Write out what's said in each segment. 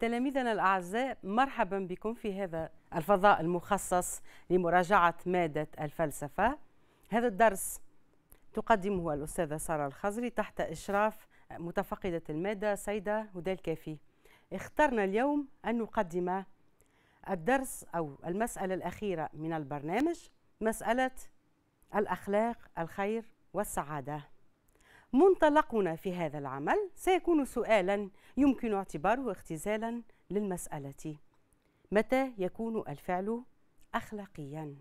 تلاميذنا الأعزاء مرحبا بكم في هذا الفضاء المخصص لمراجعة مادة الفلسفة هذا الدرس تقدمه الأستاذة سارة الخزري تحت إشراف متفقدة المادة سيدة هدى الكافي اخترنا اليوم أن نقدم الدرس أو المسألة الأخيرة من البرنامج مسألة الأخلاق الخير والسعادة منطلقنا في هذا العمل سيكون سؤالا يمكن اعتباره اختزالا للمسألة متى يكون الفعل أخلاقيا؟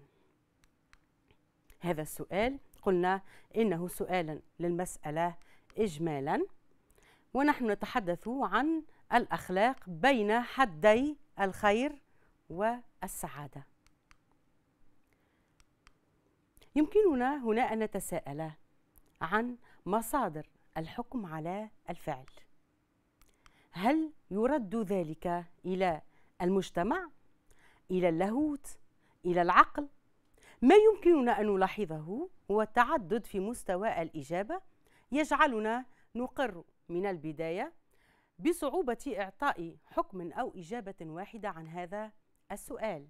هذا السؤال قلنا إنه سؤالا للمسألة إجمالا ونحن نتحدث عن الأخلاق بين حدي الخير والسعادة يمكننا هنا أن نتساءل عن مصادر الحكم على الفعل هل يرد ذلك الى المجتمع الى اللاهوت الى العقل ما يمكننا ان نلاحظه هو التعدد في مستوى الاجابه يجعلنا نقر من البدايه بصعوبه اعطاء حكم او اجابه واحده عن هذا السؤال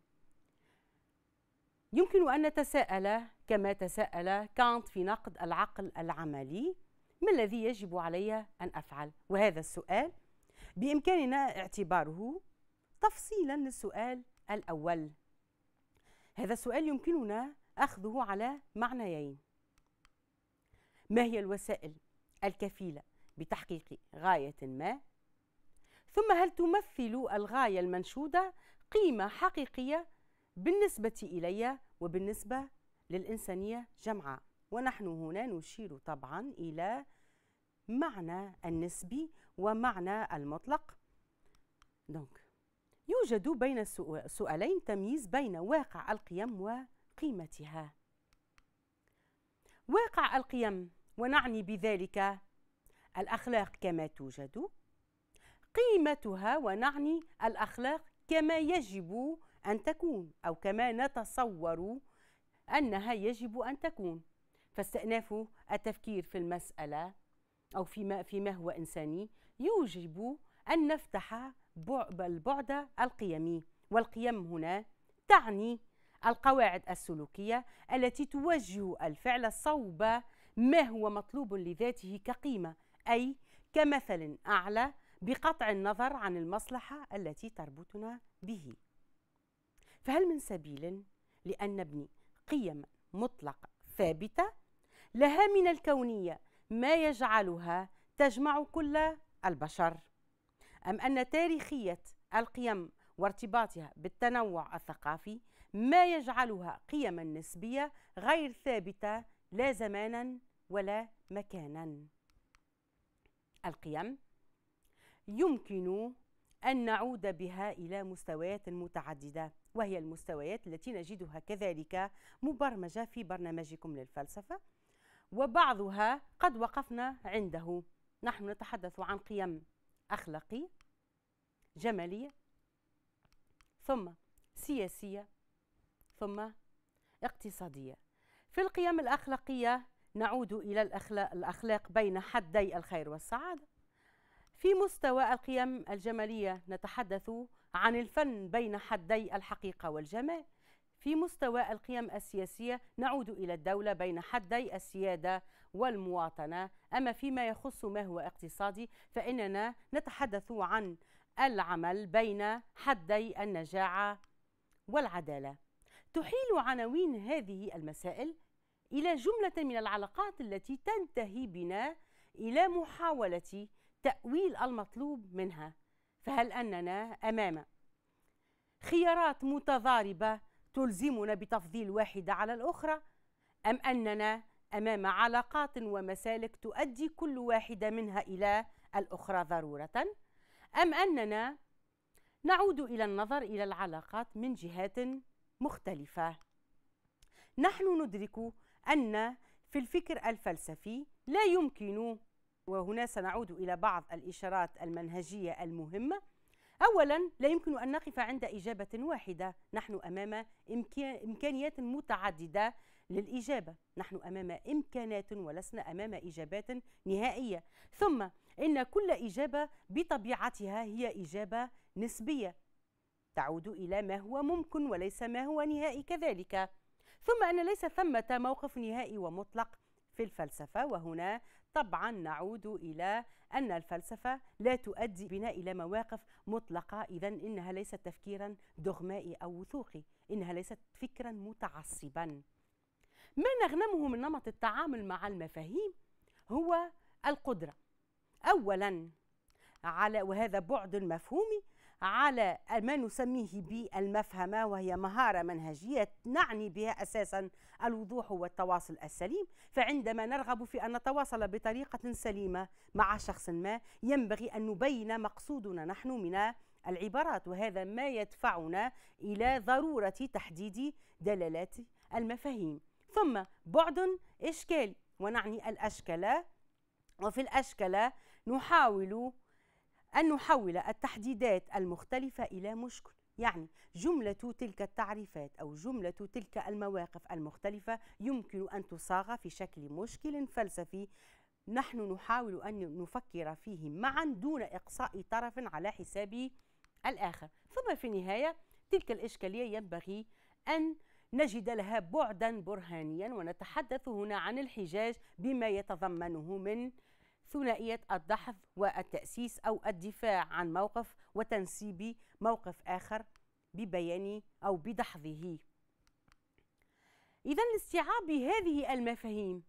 يمكن ان نتساءل كما تساءل كانت في نقد العقل العملي ما الذي يجب علي أن أفعل؟ وهذا السؤال بإمكاننا اعتباره تفصيلا للسؤال الأول هذا السؤال يمكننا أخذه على معنيين ما هي الوسائل الكفيلة بتحقيق غاية ما؟ ثم هل تمثل الغاية المنشودة قيمة حقيقية بالنسبة إلي وبالنسبة للإنسانية جمعاء ونحن هنا نشير طبعا إلى معنى النسبي ومعنى المطلق دونك يوجد بين السؤالين تمييز بين واقع القيم وقيمتها واقع القيم ونعني بذلك الأخلاق كما توجد قيمتها ونعني الأخلاق كما يجب أن تكون أو كما نتصور أنها يجب أن تكون فاستئناف التفكير في المسألة أو فيما, فيما هو إنساني يوجب أن نفتح البعد القيمي والقيم هنا تعني القواعد السلوكية التي توجه الفعل صوب ما هو مطلوب لذاته كقيمة أي كمثل أعلى بقطع النظر عن المصلحة التي تربطنا به فهل من سبيل لأن نبني قيم مطلقة ثابتة لها من الكونية ما يجعلها تجمع كل البشر أم أن تاريخية القيم وارتباطها بالتنوع الثقافي ما يجعلها قيما نسبية غير ثابتة لا زمانا ولا مكانا القيم يمكن أن نعود بها إلى مستويات متعددة وهي المستويات التي نجدها كذلك مبرمجة في برنامجكم للفلسفة وبعضها قد وقفنا عنده نحن نتحدث عن قيم أخلاقية جمالية ثم سياسية ثم اقتصادية في القيم الأخلاقية نعود إلى الأخلاق, الأخلاق بين حدي الخير والسعادة في مستوى القيم الجمالية نتحدث عن الفن بين حدي الحقيقة والجمال في مستوى القيم السياسية نعود إلى الدولة بين حدي السيادة والمواطنة أما فيما يخص ما هو اقتصادي فإننا نتحدث عن العمل بين حدي النجاعة والعدالة تحيل عناوين هذه المسائل إلى جملة من العلاقات التي تنتهي بنا إلى محاولة تأويل المطلوب منها فهل أننا أمام خيارات متضاربة تلزمنا بتفضيل واحدة على الأخرى أم أننا أمام علاقات ومسالك تؤدي كل واحدة منها إلى الأخرى ضرورة أم أننا نعود إلى النظر إلى العلاقات من جهات مختلفة نحن ندرك أن في الفكر الفلسفي لا يمكن وهنا سنعود إلى بعض الإشارات المنهجية المهمة أولا لا يمكن أن نقف عند إجابة واحدة نحن أمام إمكانيات متعددة للإجابة نحن أمام إمكانات ولسنا أمام إجابات نهائية ثم إن كل إجابة بطبيعتها هي إجابة نسبية تعود إلى ما هو ممكن وليس ما هو نهائي كذلك ثم أن ليس ثمة موقف نهائي ومطلق في الفلسفة وهنا طبعا نعود إلى أن الفلسفة لا تؤدي بنا إلى مواقف مطلقة إذا إنها ليست تفكيرا دغمائي أو وثوقي إنها ليست فكرا متعصبا ما نغنمه من نمط التعامل مع المفاهيم هو القدرة أولا على وهذا بعد المفهومي على ما نسميه بالمفهمة وهي مهارة منهجية نعني بها أساسا الوضوح والتواصل السليم فعندما نرغب في أن نتواصل بطريقة سليمة مع شخص ما ينبغي أن نبين مقصودنا نحن من العبارات وهذا ما يدفعنا إلى ضرورة تحديد دلالات المفاهيم ثم بعد إشكالي ونعني الأشكال وفي الأشكلة نحاول أن نحول التحديدات المختلفة إلى مشكل يعني جملة تلك التعريفات أو جملة تلك المواقف المختلفة يمكن أن تصاغ في شكل مشكل فلسفي نحن نحاول أن نفكر فيه معا دون إقصاء طرف على حساب الآخر ثم في النهاية تلك الإشكالية ينبغي أن نجد لها بعدا برهانيا ونتحدث هنا عن الحجاج بما يتضمنه من ثنائية الدحض والتأسيس أو الدفاع عن موقف وتنسيب موقف آخر ببيان أو بدحضه إذا لاستيعاب هذه المفاهيم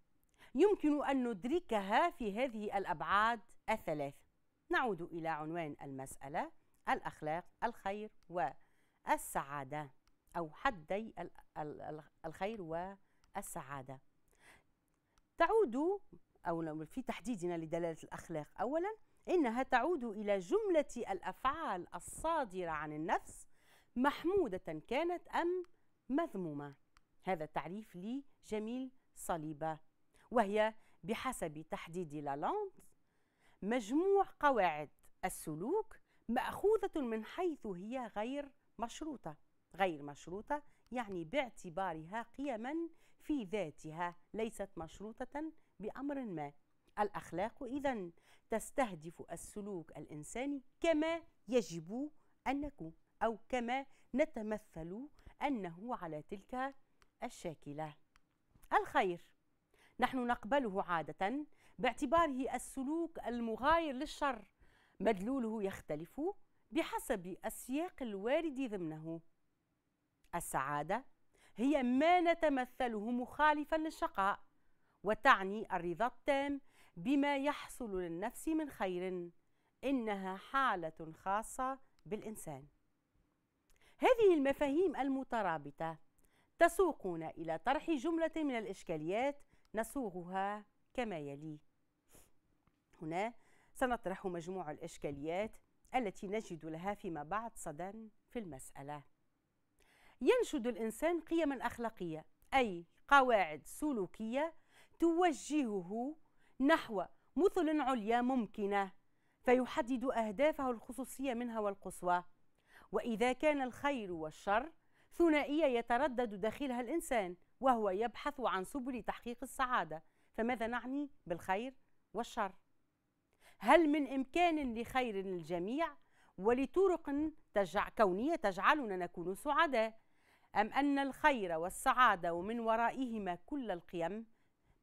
يمكن أن ندركها في هذه الأبعاد الثلاث نعود إلى عنوان المسألة الأخلاق الخير والسعادة أو حدي الخير والسعادة تعود أو في تحديدنا لدلالة الأخلاق أولا إنها تعود إلى جملة الأفعال الصادرة عن النفس محمودة كانت أم مذمومة هذا التعريف لجميل صليبة وهي بحسب تحديد لالاند مجموع قواعد السلوك مأخوذة من حيث هي غير مشروطة غير مشروطة يعني باعتبارها قيما في ذاتها ليست مشروطة بأمر ما الأخلاق إذا تستهدف السلوك الإنساني كما يجب أن نكون أو كما نتمثل أنه على تلك الشاكلة الخير نحن نقبله عادة باعتباره السلوك المغاير للشر مدلوله يختلف بحسب السياق الوارد ضمنه السعادة هي ما نتمثله مخالفا للشقاء وتعني الرضا التام بما يحصل للنفس من خير انها حاله خاصه بالانسان هذه المفاهيم المترابطه تسوقنا الى طرح جمله من الاشكاليات نصوغها كما يلي هنا سنطرح مجموع الاشكاليات التي نجد لها فيما بعد صدى في المساله ينشد الانسان قيما اخلاقيه اي قواعد سلوكيه توجهه نحو مثل عليا ممكنة فيحدد أهدافه الخصوصية منها والقصوى وإذا كان الخير والشر ثنائية يتردد داخلها الإنسان وهو يبحث عن سبل تحقيق السعادة فماذا نعني بالخير والشر؟ هل من إمكان لخير للجميع ولطرق تجع كونية تجعلنا نكون سعداء أم أن الخير والسعادة ومن ورائهما كل القيم؟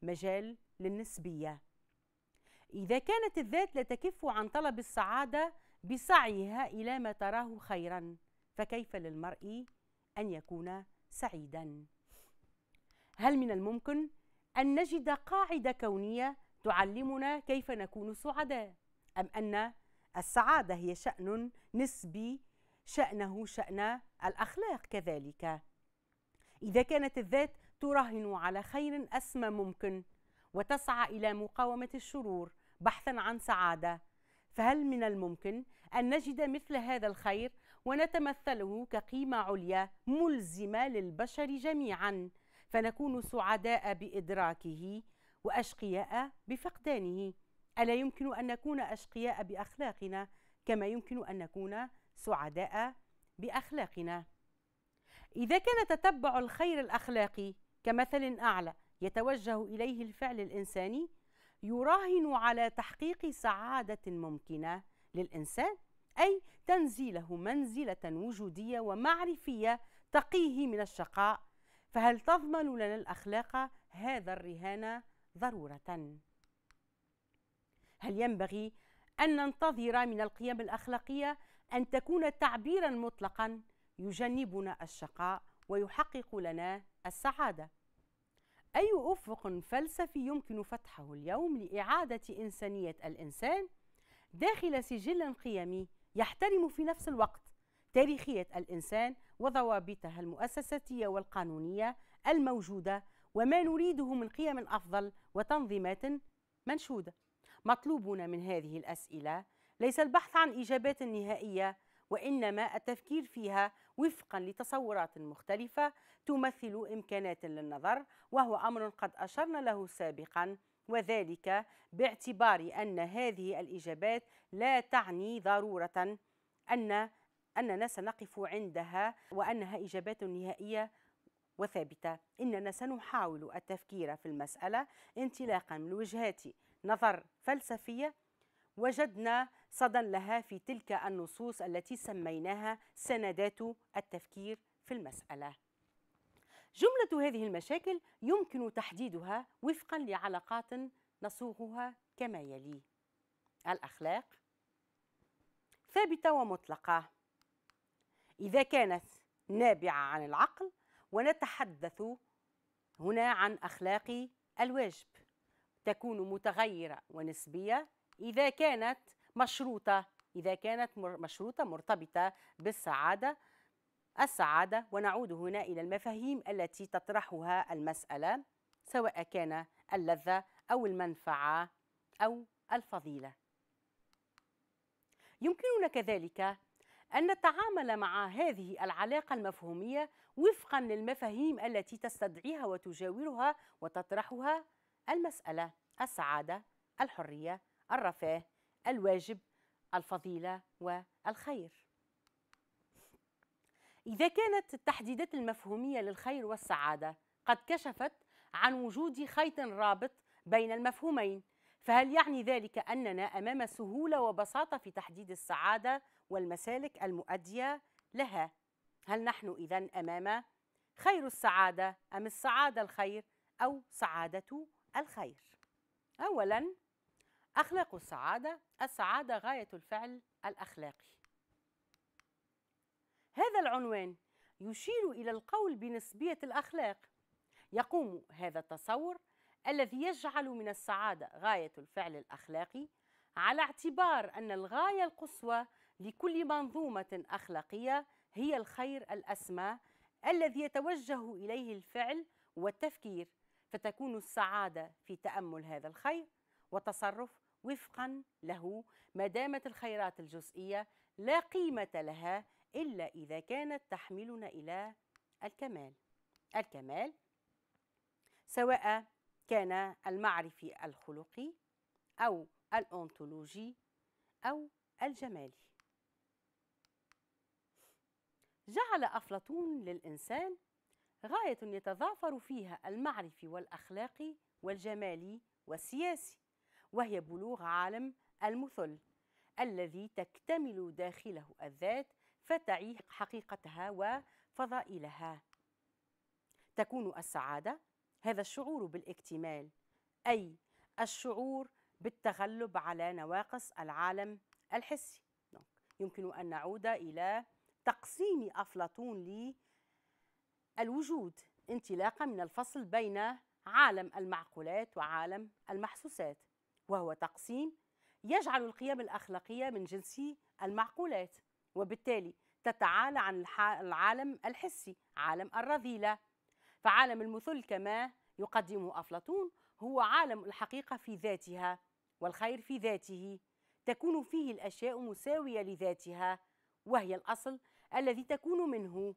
مجال للنسبية إذا كانت الذات لا تكف عن طلب السعادة بسعيها إلى ما تراه خيرا فكيف للمرء أن يكون سعيدا هل من الممكن أن نجد قاعدة كونية تعلمنا كيف نكون سعداء أم أن السعادة هي شأن نسبي شأنه شأن الأخلاق كذلك إذا كانت الذات تراهن على خير أسمى ممكن وتسعى إلى مقاومة الشرور بحثا عن سعادة فهل من الممكن أن نجد مثل هذا الخير ونتمثله كقيمة عليا ملزمة للبشر جميعا فنكون سعداء بإدراكه وأشقياء بفقدانه ألا يمكن أن نكون أشقياء بأخلاقنا كما يمكن أن نكون سعداء بأخلاقنا إذا كان تتبع الخير الأخلاقي كمثل أعلى يتوجه إليه الفعل الإنساني يراهن على تحقيق سعادة ممكنة للإنسان أي تنزيله منزلة وجودية ومعرفية تقيه من الشقاء فهل تضمن لنا الأخلاق هذا الرهان ضرورة؟ هل ينبغي أن ننتظر من القيم الأخلاقية أن تكون تعبيرا مطلقا يجنبنا الشقاء ويحقق لنا السعادة أي أفق فلسفي يمكن فتحه اليوم لإعادة إنسانية الإنسان داخل سجل قيمي يحترم في نفس الوقت تاريخية الإنسان وضوابطها المؤسساتية والقانونية الموجودة وما نريده من قيم أفضل وتنظيمات منشودة مطلوبنا من هذه الأسئلة ليس البحث عن إجابات نهائية وإنما التفكير فيها وفقا لتصورات مختلفة تمثل إمكانات للنظر وهو أمر قد أشرنا له سابقا وذلك باعتبار أن هذه الإجابات لا تعني ضرورة أن أننا سنقف عندها وأنها إجابات نهائية وثابتة إننا سنحاول التفكير في المسألة انطلاقا من وجهات نظر فلسفية وجدنا صدى لها في تلك النصوص التي سميناها سندات التفكير في المسألة جملة هذه المشاكل يمكن تحديدها وفقا لعلاقات نصوغها كما يلي الأخلاق ثابتة ومطلقة إذا كانت نابعة عن العقل ونتحدث هنا عن أخلاق الواجب تكون متغيرة ونسبية إذا كانت مشروطة إذا كانت مشروطة مرتبطة بالسعادة السعادة ونعود هنا إلى المفاهيم التي تطرحها المسألة سواء كان اللذة أو المنفعة أو الفضيلة يمكننا كذلك أن نتعامل مع هذه العلاقة المفهومية وفقا للمفاهيم التي تستدعيها وتجاورها وتطرحها المسألة السعادة الحرية الرفاه الواجب الفضيلة والخير إذا كانت التحديدات المفهومية للخير والسعادة قد كشفت عن وجود خيط رابط بين المفهومين فهل يعني ذلك أننا أمام سهولة وبساطة في تحديد السعادة والمسالك المؤدية لها هل نحن إذا أمام خير السعادة أم السعادة الخير أو سعادة الخير أولاً أخلاق السعادة السعادة غاية الفعل الأخلاقي هذا العنوان يشير إلى القول بنسبية الأخلاق يقوم هذا التصور الذي يجعل من السعادة غاية الفعل الأخلاقي على اعتبار أن الغاية القصوى لكل منظومة أخلاقية هي الخير الأسمى الذي يتوجه إليه الفعل والتفكير فتكون السعادة في تأمل هذا الخير وتصرف وفقا له ما دامت الخيرات الجزئية لا قيمة لها إلا إذا كانت تحملنا إلى الكمال الكمال سواء كان المعرفي الخلقي أو الأنطولوجي أو الجمالي جعل أفلاطون للإنسان غاية يتظافر فيها المعرفي والأخلاقي والجمالي والسياسي وهي بلوغ عالم المثل الذي تكتمل داخله الذات فتعي حقيقتها وفضائلها تكون السعاده هذا الشعور بالاكتمال اي الشعور بالتغلب على نواقص العالم الحسي يمكن ان نعود الى تقسيم افلاطون للوجود انطلاقا من الفصل بين عالم المعقولات وعالم المحسوسات وهو تقسيم يجعل القيم الأخلاقية من جنس المعقولات وبالتالي تتعالى عن العالم الحسي عالم الرذيلة فعالم المثل كما يقدمه أفلاطون هو عالم الحقيقة في ذاتها والخير في ذاته تكون فيه الأشياء مساوية لذاتها وهي الأصل الذي تكون منه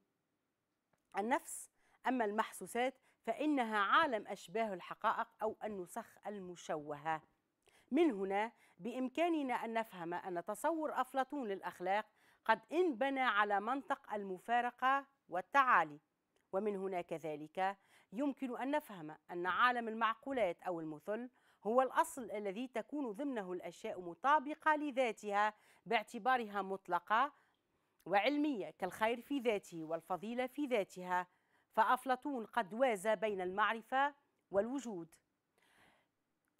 النفس أما المحسوسات فإنها عالم أشباه الحقائق أو النسخ المشوهة من هنا بإمكاننا أن نفهم أن تصور أفلاطون للأخلاق قد انبنى على منطق المفارقة والتعالي ومن هنا كذلك يمكن أن نفهم أن عالم المعقولات أو المثل هو الأصل الذي تكون ضمنه الأشياء مطابقة لذاتها باعتبارها مطلقة وعلمية كالخير في ذاته والفضيلة في ذاتها فأفلاطون قد وازى بين المعرفة والوجود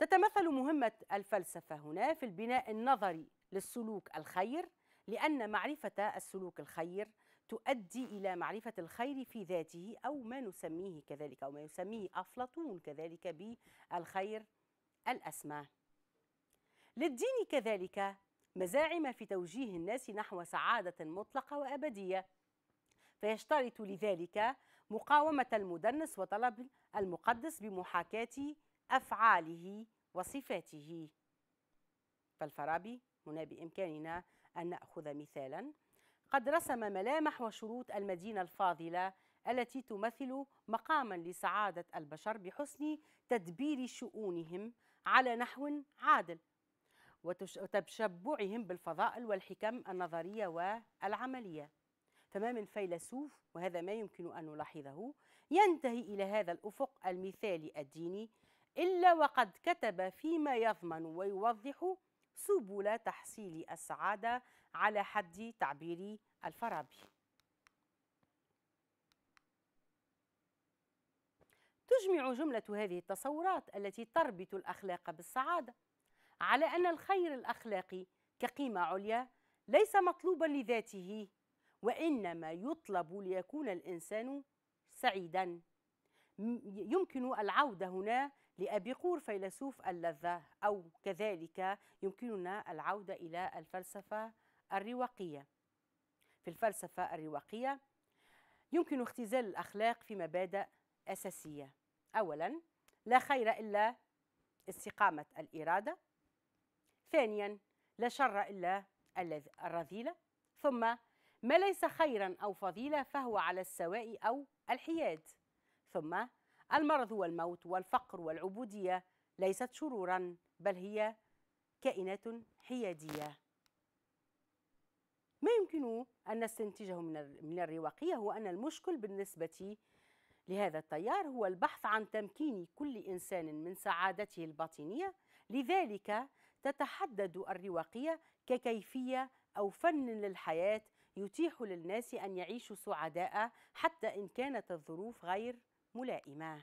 تتمثل مهمة الفلسفة هنا في البناء النظري للسلوك الخير لأن معرفة السلوك الخير تؤدي إلى معرفة الخير في ذاته أو ما نسميه كذلك أو ما يسميه أفلاطون كذلك بالخير الأسمى للدين كذلك مزاعم في توجيه الناس نحو سعادة مطلقة وأبدية فيشترط لذلك مقاومة المدنس وطلب المقدس بمحاكاة افعاله وصفاته فالفارابي هنا بامكاننا ان ناخذ مثالا قد رسم ملامح وشروط المدينه الفاضله التي تمثل مقاما لسعاده البشر بحسن تدبير شؤونهم على نحو عادل وتشبعهم بالفضائل والحكم النظريه والعمليه فما من فيلسوف وهذا ما يمكن ان نلاحظه ينتهي الى هذا الافق المثالي الديني إلا وقد كتب فيما يضمن ويوضح سبل تحصيل السعادة على حد تعبير الفارابي تجمع جملة هذه التصورات التي تربط الأخلاق بالسعادة على أن الخير الأخلاقي كقيمة عليا ليس مطلوبا لذاته وإنما يطلب ليكون الإنسان سعيدا يمكن العودة هنا لأبيقور فيلسوف اللذة أو كذلك يمكننا العودة إلى الفلسفة الرواقية في الفلسفة الرواقية يمكن اختزال الأخلاق في مبادئ أساسية أولا لا خير إلا استقامة الإرادة ثانيا لا شر إلا الرذيلة ثم ما ليس خيرا أو فضيلة فهو على السواء أو الحياد ثم المرض والموت والفقر والعبودية ليست شرورا بل هي كائنات حيادية ما يمكن أن نستنتجه من الرواقية هو أن المشكل بالنسبة لهذا التيار هو البحث عن تمكين كل إنسان من سعادته الباطنية لذلك تتحدد الرواقية ككيفية أو فن للحياة يتيح للناس أن يعيشوا سعداء حتى إن كانت الظروف غير ملائمة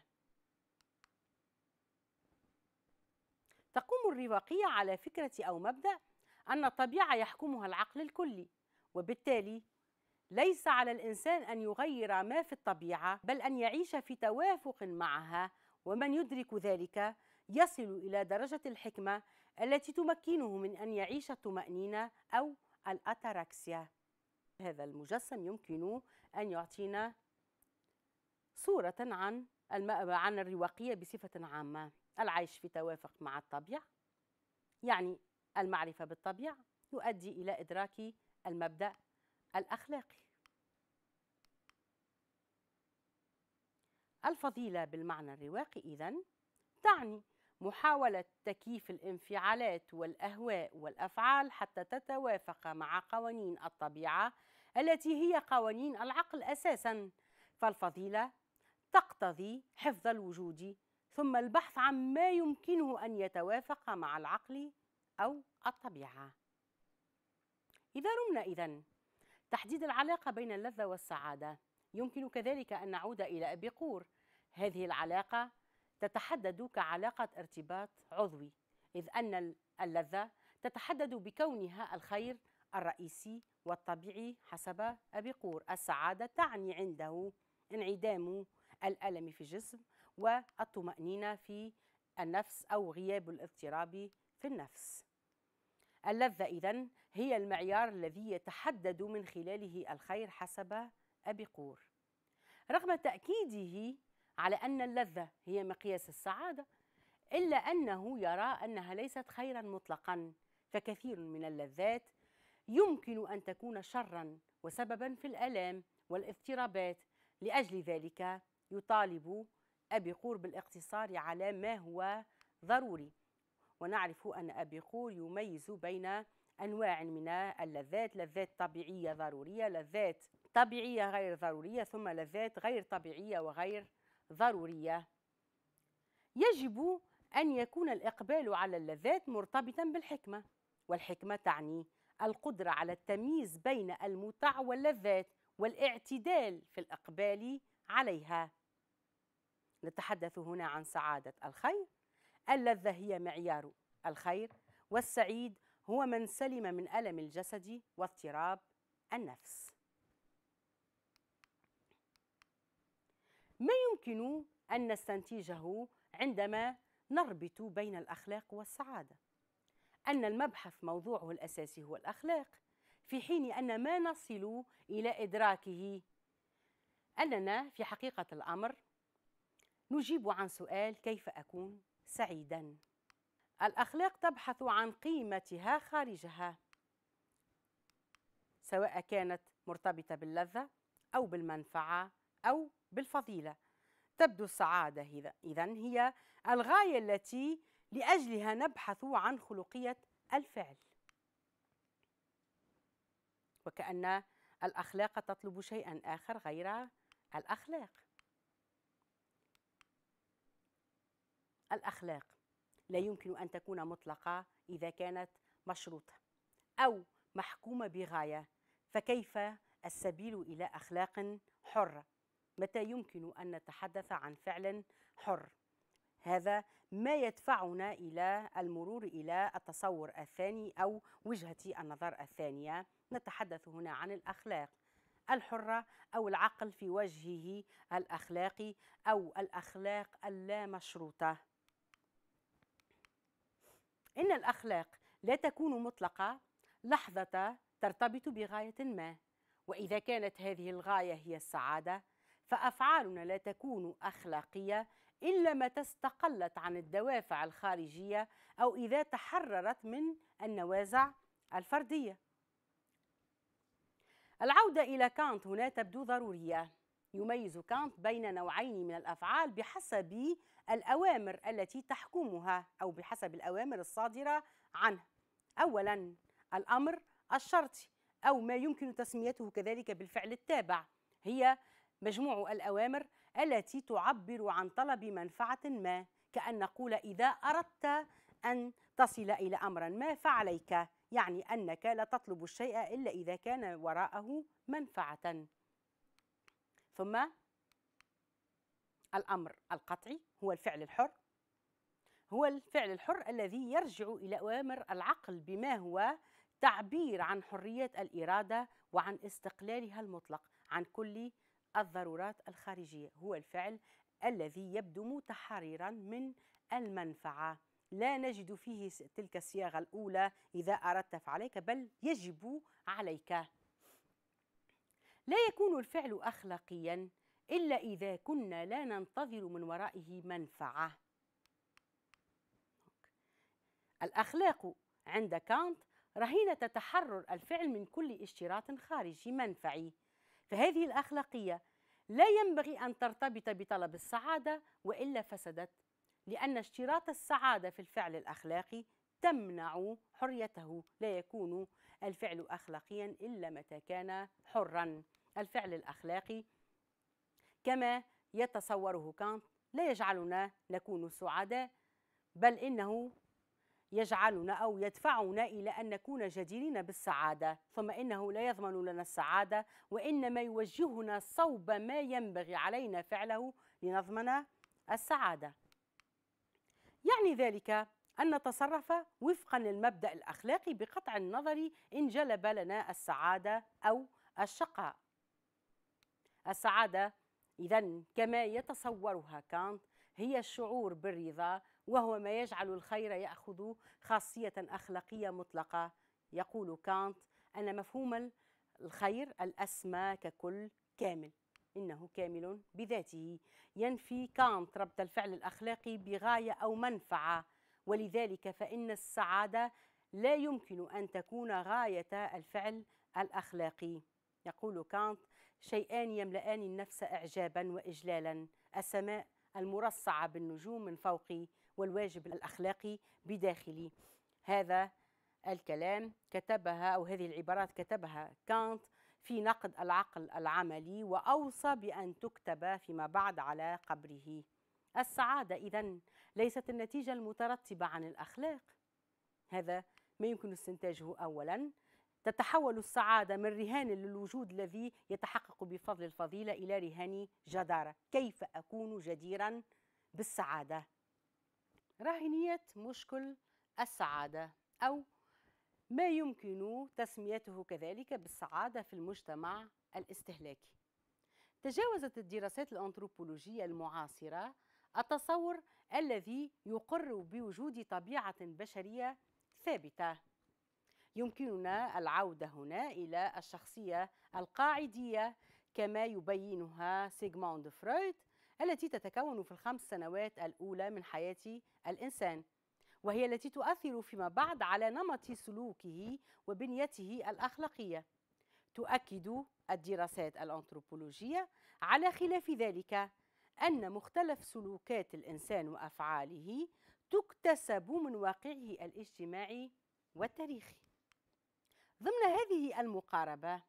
تقوم الرواقية على فكرة أو مبدأ أن الطبيعة يحكمها العقل الكلي وبالتالي ليس على الإنسان أن يغير ما في الطبيعة بل أن يعيش في توافق معها ومن يدرك ذلك يصل إلى درجة الحكمة التي تمكنه من أن يعيش الطمأنينة أو الأتراكسيا هذا المجسم يمكن أن يعطينا صورة عن عن الرواقية بصفة عامة العيش في توافق مع الطبيعة يعني المعرفة بالطبيعة يؤدي إلى إدراك المبدأ الأخلاقي الفضيلة بالمعنى الرواقي إذن تعني محاولة تكييف الانفعالات والأهواء والأفعال حتى تتوافق مع قوانين الطبيعة التي هي قوانين العقل أساساً فالفضيلة تقتضي حفظ الوجود ثم البحث عن ما يمكنه ان يتوافق مع العقل او الطبيعه اذا رمنا اذا تحديد العلاقه بين اللذه والسعاده يمكن كذلك ان نعود الى ابيقور هذه العلاقه تتحدد كعلاقه ارتباط عضوي اذ ان اللذه تتحدد بكونها الخير الرئيسي والطبيعي حسب ابيقور السعاده تعني عنده انعدام الألم في الجسم والطمأنينة في النفس أو غياب الاضطراب في النفس اللذة إذن هي المعيار الذي يتحدد من خلاله الخير حسب أبيقور رغم تأكيده على أن اللذة هي مقياس السعادة إلا أنه يرى أنها ليست خيرا مطلقا فكثير من اللذات يمكن أن تكون شرا وسببا في الآلام والاضطرابات لأجل ذلك يطالب أبي قور بالاقتصار على ما هو ضروري ونعرف أن أبي قور يميز بين أنواع من اللذات لذات طبيعية ضرورية لذات طبيعية غير ضرورية ثم لذات غير طبيعية وغير ضرورية يجب أن يكون الإقبال على اللذات مرتبطا بالحكمة والحكمة تعني القدرة على التمييز بين المتع واللذات والاعتدال في الإقبال عليها نتحدث هنا عن سعادة الخير اللذة هي معيار الخير والسعيد هو من سلم من ألم الجسد واضطراب النفس ما يمكن أن نستنتجه عندما نربط بين الأخلاق والسعادة أن المبحث موضوعه الأساسي هو الأخلاق في حين أن ما نصل إلى إدراكه أننا في حقيقة الأمر نجيب عن سؤال كيف أكون سعيدا الأخلاق تبحث عن قيمتها خارجها سواء كانت مرتبطة باللذة أو بالمنفعة أو بالفضيلة تبدو السعادة إذا هي الغاية التي لأجلها نبحث عن خلقية الفعل وكأن الأخلاق تطلب شيئا آخر غير الأخلاق الأخلاق لا يمكن أن تكون مطلقة إذا كانت مشروطة أو محكومة بغاية فكيف السبيل إلى أخلاق حرة متى يمكن أن نتحدث عن فعل حر هذا ما يدفعنا إلى المرور إلى التصور الثاني أو وجهة النظر الثانية نتحدث هنا عن الأخلاق الحرة أو العقل في وجهه الأخلاقي أو الأخلاق اللامشروطة إن الأخلاق لا تكون مطلقة لحظة ترتبط بغاية ما وإذا كانت هذه الغاية هي السعادة فأفعالنا لا تكون أخلاقية إلا ما تستقلت عن الدوافع الخارجية أو إذا تحررت من النوازع الفردية العودة إلى كانت هنا تبدو ضرورية يميز كانت بين نوعين من الأفعال بحسب الأوامر التي تحكمها أو بحسب الأوامر الصادرة عنه أولا الأمر الشرطي أو ما يمكن تسميته كذلك بالفعل التابع هي مجموع الأوامر التي تعبر عن طلب منفعة ما كأن نقول إذا أردت أن تصل إلى أمر ما فعليك يعني أنك لا تطلب الشيء إلا إذا كان وراءه منفعة ثم الأمر القطعي هو الفعل الحر هو الفعل الحر الذي يرجع إلى أوامر العقل بما هو تعبير عن حرية الإرادة وعن استقلالها المطلق عن كل الضرورات الخارجية هو الفعل الذي يبدو متحررا من المنفعة لا نجد فيه تلك الصياغة الأولى إذا أردت فعليك بل يجب عليك لا يكون الفعل أخلاقيا إلا إذا كنا لا ننتظر من ورائه منفعة الأخلاق عند كانت رهينة تحرر الفعل من كل اشتراط خارجي منفعي فهذه الأخلاقية لا ينبغي أن ترتبط بطلب السعادة وإلا فسدت لأن اشتراط السعادة في الفعل الأخلاقي تمنع حريته لا يكون الفعل أخلاقيا إلا متى كان حرا الفعل الأخلاقي كما يتصوره كانت لا يجعلنا نكون سعداء بل إنه يجعلنا أو يدفعنا إلى أن نكون جديرين بالسعادة ثم إنه لا يضمن لنا السعادة وإنما يوجهنا صوب ما ينبغي علينا فعله لنضمن السعادة يعني ذلك أن نتصرف وفقا للمبدأ الأخلاقي بقطع النظر إن جلب لنا السعادة أو الشقاء. السعادة إذا كما يتصورها كانت هي الشعور بالرضا وهو ما يجعل الخير يأخذ خاصية أخلاقية مطلقة يقول كانت أن مفهوم الخير الأسمى ككل كامل إنه كامل بذاته ينفي كانت ربط الفعل الأخلاقي بغاية أو منفعة ولذلك فإن السعادة لا يمكن أن تكون غاية الفعل الأخلاقي يقول كانت شيئان يملأان النفس إعجابا وإجلالا السماء المرصعة بالنجوم من فوقي والواجب الأخلاقي بداخلي هذا الكلام كتبها أو هذه العبارات كتبها كانت في نقد العقل العملي واوصى بان تكتب فيما بعد على قبره السعاده اذا ليست النتيجه المترتبه عن الاخلاق هذا ما يمكن استنتاجه اولا تتحول السعاده من رهان للوجود الذي يتحقق بفضل الفضيله الى رهان جداره كيف اكون جديرا بالسعاده راهنيه مشكل السعاده او ما يمكن تسميته كذلك بالسعادة في المجتمع الاستهلاكي تجاوزت الدراسات الأنثروبولوجية المعاصرة التصور الذي يقر بوجود طبيعة بشرية ثابتة يمكننا العودة هنا إلى الشخصية القاعدية كما يبينها سيغموند فرويد التي تتكون في الخمس سنوات الأولى من حياة الإنسان وهي التي تؤثر فيما بعد على نمط سلوكه وبنيته الأخلاقية تؤكد الدراسات الأنثروبولوجية على خلاف ذلك أن مختلف سلوكات الإنسان وأفعاله تكتسب من واقعه الاجتماعي والتاريخي ضمن هذه المقاربة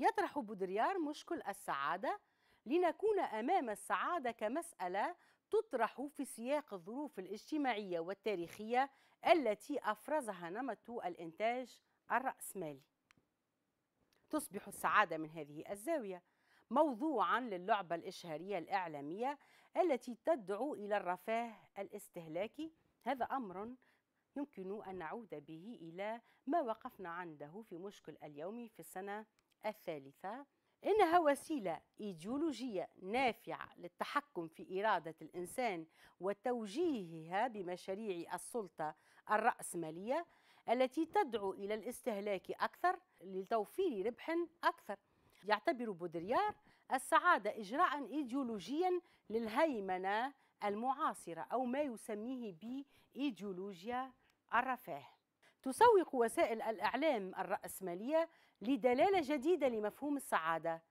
يطرح بودريار مشكل السعادة لنكون أمام السعادة كمسألة تطرح في سياق الظروف الاجتماعية والتاريخية التي أفرزها نمط الإنتاج الرأسمالي تصبح السعادة من هذه الزاوية موضوعا للعبة الإشهارية الإعلامية التي تدعو إلى الرفاه الاستهلاكي هذا أمر يمكن أن نعود به إلى ما وقفنا عنده في مشكل اليوم في السنة الثالثة إنها وسيلة إيديولوجية نافعة للتحكم في إرادة الإنسان وتوجيهها بمشاريع السلطة الرأسمالية التي تدعو إلى الاستهلاك أكثر لتوفير ربح أكثر يعتبر بودريار السعادة إجراء إيديولوجيا للهيمنة المعاصرة أو ما يسميه بإيديولوجيا الرفاه تسوق وسائل الإعلام الرأسمالية لدلاله جديده لمفهوم السعاده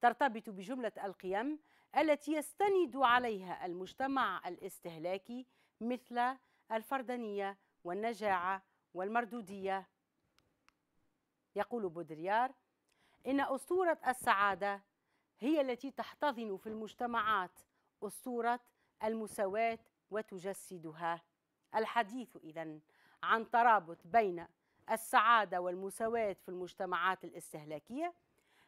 ترتبط بجمله القيم التي يستند عليها المجتمع الاستهلاكي مثل الفردانيه والنجاعه والمردوديه يقول بودريار ان اسطوره السعاده هي التي تحتضن في المجتمعات اسطوره المساواه وتجسدها الحديث اذن عن ترابط بين السعادة والمساواة في المجتمعات الاستهلاكية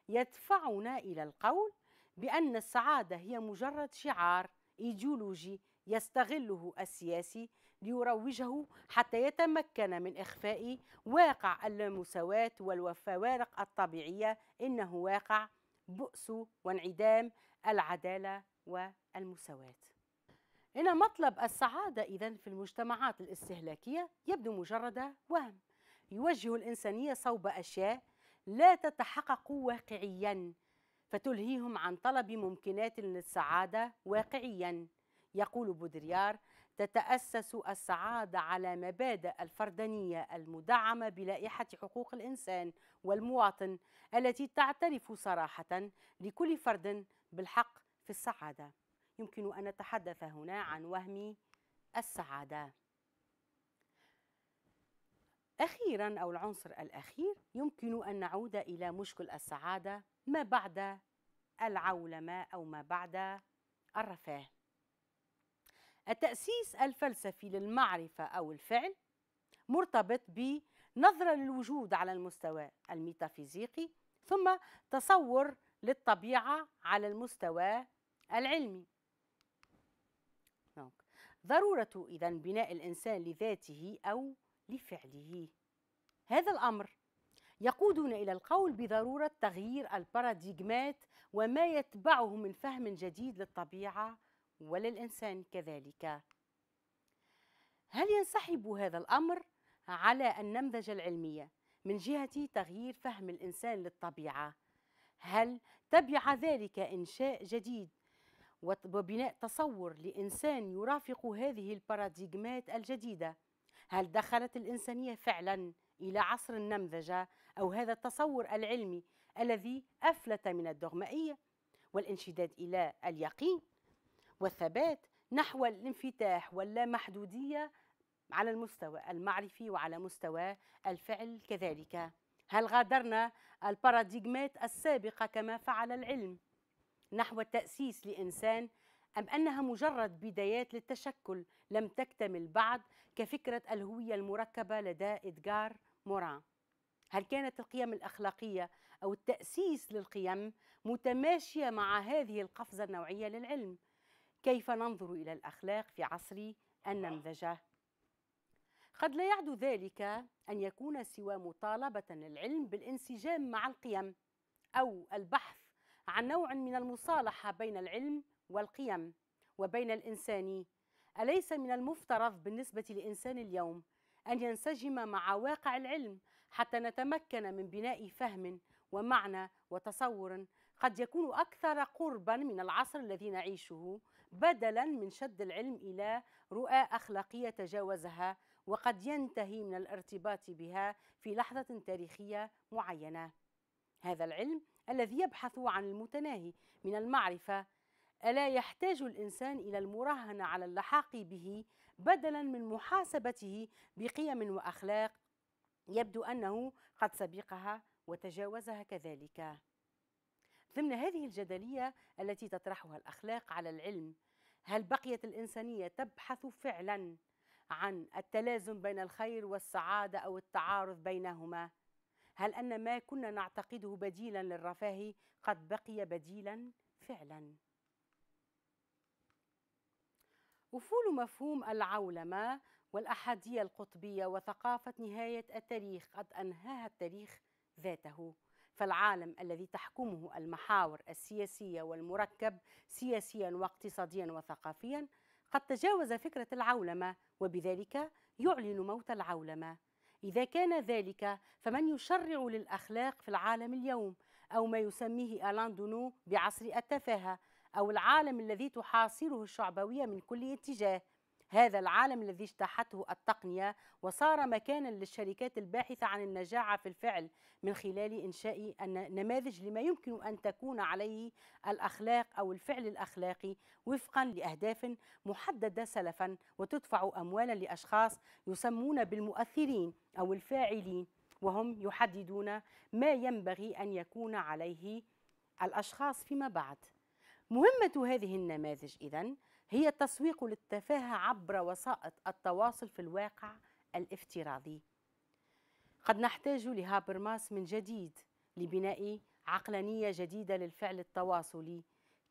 يدفعنا إلى القول بأن السعادة هي مجرد شعار إيديولوجي يستغله السياسي ليروجه حتى يتمكن من إخفاء واقع اللامساواة والفوارق الطبيعية إنه واقع بؤس وانعدام العدالة والمساواة إن مطلب السعادة إذن في المجتمعات الاستهلاكية يبدو مجرد وهم يوجه الإنسانية صوب أشياء لا تتحقق واقعيا فتلهيهم عن طلب ممكنات للسعادة واقعيا يقول بودريار تتأسس السعادة على مبادئ الفردانية المدعمة بلائحة حقوق الإنسان والمواطن التي تعترف صراحة لكل فرد بالحق في السعادة يمكن أن نتحدث هنا عن وهم السعادة أخيرا أو العنصر الأخير يمكن أن نعود إلى مشكل السعادة ما بعد العولمة أو ما بعد الرفاه التأسيس الفلسفي للمعرفة أو الفعل مرتبط بنظرة للوجود على المستوى الميتافيزيقي ثم تصور للطبيعة على المستوى العلمي نعم. ضرورة إذا بناء الإنسان لذاته أو لفعله هذا الامر يقودنا الى القول بضروره تغيير الباراديغمات وما يتبعه من فهم جديد للطبيعه وللانسان كذلك هل ينسحب هذا الامر على النمذجه العلميه من جهه تغيير فهم الانسان للطبيعه هل تبع ذلك انشاء جديد وبناء تصور لانسان يرافق هذه الباراديغمات الجديده هل دخلت الإنسانية فعلا إلى عصر النمذجة أو هذا التصور العلمي الذي أفلت من الدغمائية والانشداد إلى اليقين والثبات نحو الانفتاح واللامحدودية على المستوى المعرفي وعلى مستوى الفعل كذلك هل غادرنا الباراديغمات السابقة كما فعل العلم نحو التأسيس لإنسان أم أنها مجرد بدايات للتشكل لم تكتمل بعد كفكرة الهوية المركبة لدى إدغار موران؟ هل كانت القيم الأخلاقية أو التأسيس للقيم متماشية مع هذه القفزة النوعية للعلم؟ كيف ننظر إلى الأخلاق في عصر النمذجة؟ قد لا يعدو ذلك أن يكون سوى مطالبة للعلم بالانسجام مع القيم أو البحث عن نوع من المصالحة بين العلم والقيم وبين الإنسان أليس من المفترض بالنسبة لإنسان اليوم أن ينسجم مع واقع العلم حتى نتمكن من بناء فهم ومعنى وتصور قد يكون أكثر قربا من العصر الذي نعيشه بدلا من شد العلم إلى رؤى أخلاقية تجاوزها وقد ينتهي من الارتباط بها في لحظة تاريخية معينة هذا العلم الذي يبحث عن المتناهي من المعرفة ألا يحتاج الإنسان إلى المراهنة على اللحاق به بدلا من محاسبته بقيم وأخلاق يبدو أنه قد سبقها وتجاوزها كذلك ضمن هذه الجدلية التي تطرحها الأخلاق على العلم هل بقيت الإنسانية تبحث فعلا عن التلازم بين الخير والسعادة أو التعارض بينهما؟ هل أن ما كنا نعتقده بديلا للرفاه قد بقي بديلا فعلا؟ أفول مفهوم العولمة والأحادية القطبية وثقافة نهاية التاريخ قد أنهاها التاريخ ذاته فالعالم الذي تحكمه المحاور السياسية والمركب سياسيا واقتصاديا وثقافيا قد تجاوز فكرة العولمة وبذلك يعلن موت العولمة إذا كان ذلك فمن يشرع للأخلاق في العالم اليوم أو ما يسميه ألان دونو بعصر التفاهة أو العالم الذي تحاصره الشعبوية من كل اتجاه هذا العالم الذي اجتاحته التقنية وصار مكانا للشركات الباحثة عن النجاعة في الفعل من خلال إنشاء نماذج لما يمكن أن تكون عليه الأخلاق أو الفعل الأخلاقي وفقا لأهداف محددة سلفا وتدفع أموالا لأشخاص يسمون بالمؤثرين أو الفاعلين وهم يحددون ما ينبغي أن يكون عليه الأشخاص فيما بعد مهمة هذه النماذج إذا هي التسويق للتفاهة عبر وسائط التواصل في الواقع الافتراضي قد نحتاج لهابرماس من جديد لبناء عقلانية جديدة للفعل التواصلي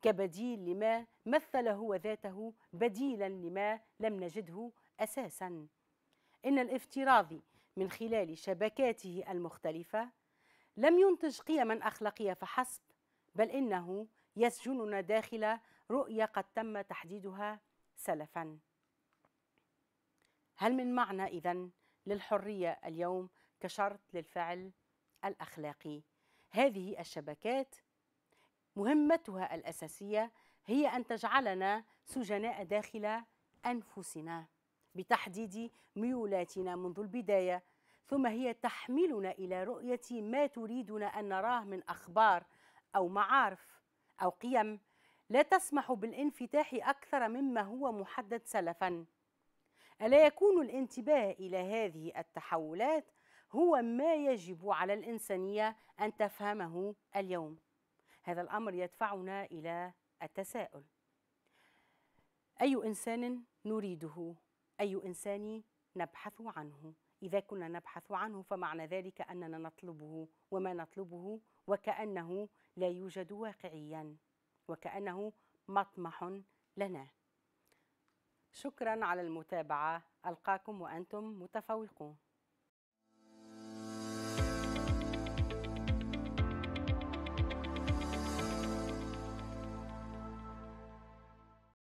كبديل لما مثل هو ذاته بديلا لما لم نجده أساسا إن الافتراضي من خلال شبكاته المختلفة لم ينتج قيما أخلاقية فحسب بل إنه يسجننا داخل رؤية قد تم تحديدها سلفا هل من معنى إذن للحرية اليوم كشرط للفعل الأخلاقي هذه الشبكات مهمتها الأساسية هي أن تجعلنا سجناء داخل أنفسنا بتحديد ميولاتنا منذ البداية ثم هي تحملنا إلى رؤية ما تريدنا أن نراه من أخبار أو معارف أو قيم لا تسمح بالانفتاح أكثر مما هو محدد سلفا ألا يكون الانتباه إلى هذه التحولات هو ما يجب على الإنسانية أن تفهمه اليوم هذا الأمر يدفعنا إلى التساؤل أي إنسان نريده أي إنسان نبحث عنه إذا كنا نبحث عنه فمعنى ذلك أننا نطلبه وما نطلبه وكأنه لا يوجد واقعيا وكأنه مطمح لنا شكرا على المتابعة ألقاكم وأنتم متفوقون